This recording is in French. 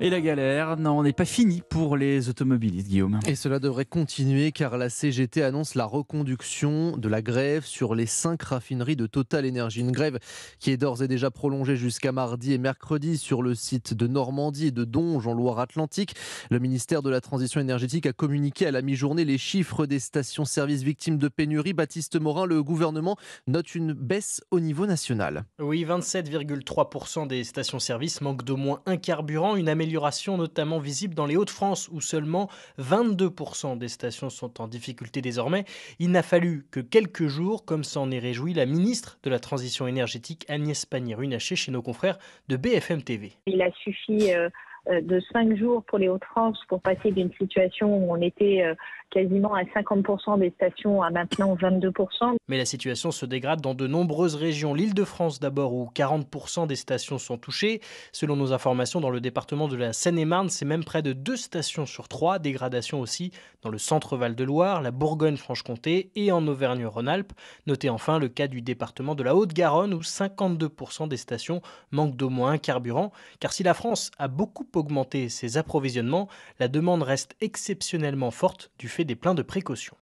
Et la galère non, on pas fini pour les automobilistes, Guillaume. Et cela devrait continuer car la CGT annonce la reconduction de la grève sur les cinq raffineries de Total Energy. Une grève qui est d'ores et déjà prolongée jusqu'à mardi et mercredi sur le site de Normandie et de Donge en Loire-Atlantique. Le ministère de la Transition énergétique a communiqué à la mi-journée les chiffres des stations services victimes de pénurie. Baptiste Morin, le gouvernement note une baisse au niveau national. Oui, 27,3% des stations services manquent d'au moins un carburant, une notamment visible dans les Hauts-de-France où seulement 22% des stations sont en difficulté désormais. Il n'a fallu que quelques jours, comme s'en est réjouie la ministre de la Transition énergétique Agnès Pannier-Runacher chez nos confrères de BFM TV. Il a suffi euh, euh, de 5 jours pour les Hauts-de-France pour passer d'une situation où on était euh, quasiment à 50% des stations à maintenant 22%. Mais la situation se dégrade dans de nombreuses régions. L'Île-de-France d'abord où 40% des stations sont touchées. Selon nos informations, dans le département de la Seine-et-Marne, c'est même près de 2 stations sur 3. Dégradation aussi dans le centre Val-de-Loire, la Bourgogne-Franche-Comté et en Auvergne-Rhône-Alpes. Notez enfin le cas du département de la Haute-Garonne où 52% des stations manquent d'au moins un carburant. Car si la France a beaucoup augmenter ses approvisionnements, la demande reste exceptionnellement forte du fait des pleins de précautions.